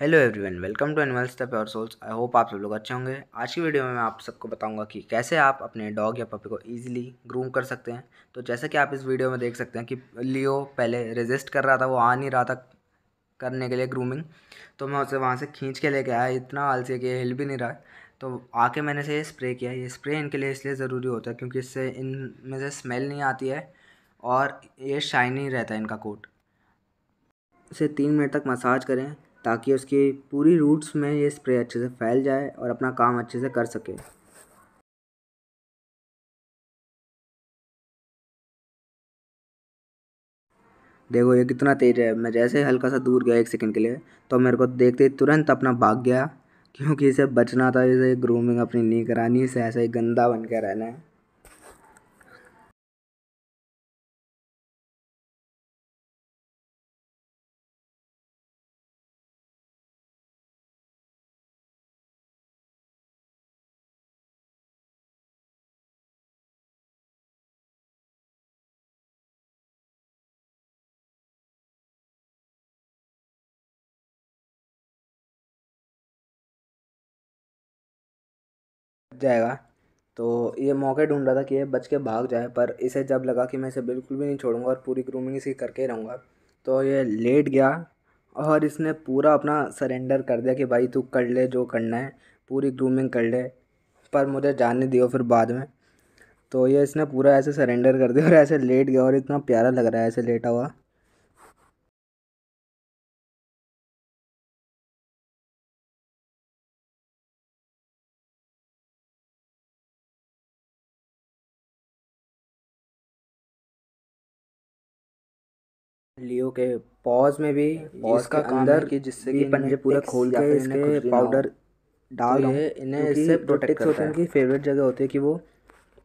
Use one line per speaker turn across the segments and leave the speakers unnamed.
hello everyone welcome to animals the pure souls I hope आप सब लोग अच्छे होंगे आज की वीडियो में मैं आप सबको बताऊंगा कि कैसे आप अपने डॉग या पपी को इजीली ग्रूम कर सकते हैं तो जैसा कि आप इस वीडियो में देख सकते हैं कि लियो पहले रेजिस्ट कर रहा था वो आ नहीं रहा था करने के लिए ग्रूमिंग तो मैं उसे वहाँ से खींच के लेके आया इतना आलसी है कि हिल भी नहीं रहा तो आके मैंने इसे स्प्रे किया ये स्प्रे इनके लिए इसलिए ज़रूरी होता है क्योंकि इससे इन में से स्मेल नहीं आती है और ये शाइनी रहता है इनका कोट इसे तीन मिनट तक मसाज करें ताकि
उसकी पूरी रूट्स में ये स्प्रे अच्छे से फैल जाए और अपना काम अच्छे से कर सके देखो ये कितना तेज़ है मैं जैसे हल्का सा दूर गया एक सेकंड के लिए तो मेरे
को देखते ही तुरंत अपना भाग गया क्योंकि इसे बचना था इसे ग्रूमिंग अपनी नहीं करानी इसे
ऐसा ही गंदा बन के रहना है जाएगा तो ये मौके ढूंढ रहा था कि ये बच के भाग जाए पर इसे जब लगा कि मैं इसे बिल्कुल भी नहीं छोड़ूंगा
और पूरी ग्रूमिंग इसी करके ही रहूँगा तो ये लेट गया और इसने पूरा अपना सरेंडर कर दिया कि भाई तू कर ले जो करना है पूरी ग्रूमिंग कर ले पर मुझे जानने दियो फिर बाद में तो ये इसने पूरा ऐसे सरेंडर कर दिया और ऐसे लेट गया और इतना प्यारा
लग रहा है ऐसे लेटा हुआ लियो के पॉज में भी का अंदर की जिससे कि पंजे पूरा खोल के इसके पाउडर डाल रहे इन्हें इससे प्रोटेक्ट होते हैं इनकी
फेवरेट जगह होती है कि वो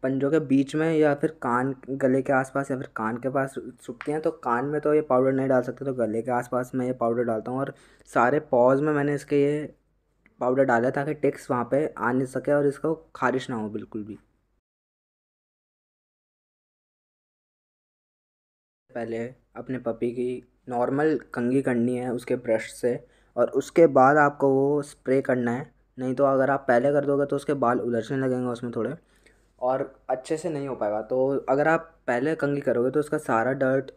पंजों के बीच में या फिर कान गले के आसपास या फिर कान के पास सुखते हैं तो कान में तो ये पाउडर नहीं डाल सकते तो गले के आसपास मैं ये पाउडर डालता हूँ और सारे
पॉज में मैंने इसके ये पाउडर डाला ताकि टिक्स वहाँ पे आ नहीं सके और इसको खारिश ना हो बिल्कुल भी पहले अपने पपी की नॉर्मल कंगी करनी है उसके ब्रश से और
उसके बाद आपको वो स्प्रे करना है नहीं तो अगर आप पहले कर दोगे तो उसके बाल उलझने लगेंगे उसमें थोड़े और अच्छे से नहीं हो पाएगा तो अगर आप पहले कंगी करोगे तो उसका सारा डर्ट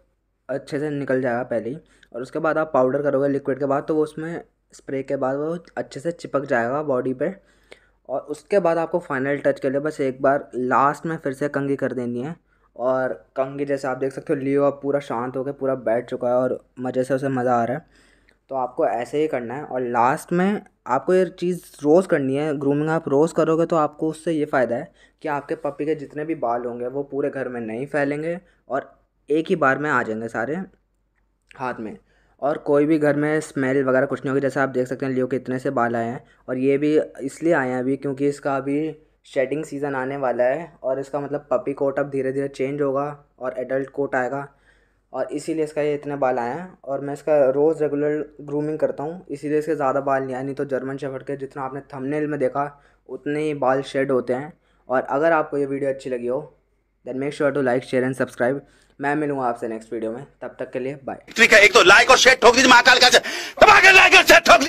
अच्छे से निकल जाएगा पहले ही और उसके बाद आप पाउडर करोगे लिक्विड के बाद तो वो उसमें स्प्रे के बाद वो अच्छे से चिपक जाएगा बॉडी पे और उसके बाद आपको फाइनल टच के लिए बस एक बार लास्ट में फिर से कंगी कर देनी है और कंगे जैसे आप देख सकते हो लियो अब पूरा शांत हो गया पूरा बैठ चुका है और मज़े से उसे मज़ा आ रहा है तो आपको ऐसे ही करना है और लास्ट में आपको ये चीज़ रोज़ करनी है ग्रूमिंग आप रोज़ करोगे तो आपको उससे ये फ़ायदा है कि आपके पपी के जितने भी बाल होंगे वो पूरे घर में नहीं फैलेंगे और एक ही बार में आ जाएंगे सारे हाथ में और कोई भी घर में स्मेल वगैरह कुछ नहीं होगी जैसे आप देख सकते हैं लियो के इतने से बाल आए हैं और ये भी इसलिए आए हैं अभी क्योंकि इसका अभी शेडिंग सीज़न आने वाला है और इसका मतलब पपी कोट अब धीरे धीरे चेंज होगा और एडल्ट कोट आएगा और इसीलिए इसका ये इतने बाल आए हैं और मैं इसका रोज़ रेगुलर ग्रूमिंग करता हूँ इसीलिए इसके ज़्यादा बाल नहीं आए नहीं तो जर्मन शेफर्ड के जितना आपने थंबनेल में देखा उतने ही बाल शेड होते हैं और अगर आपको ये वीडियो अच्छी लगी हो then make sure to like share and subscribe मैं मिलूंगा आपसे
नेक्स्ट वीडियो में तब तक के लिए बाय ठीक है एक तो लाइक और शेयर ठोक दीजिए महाकाल का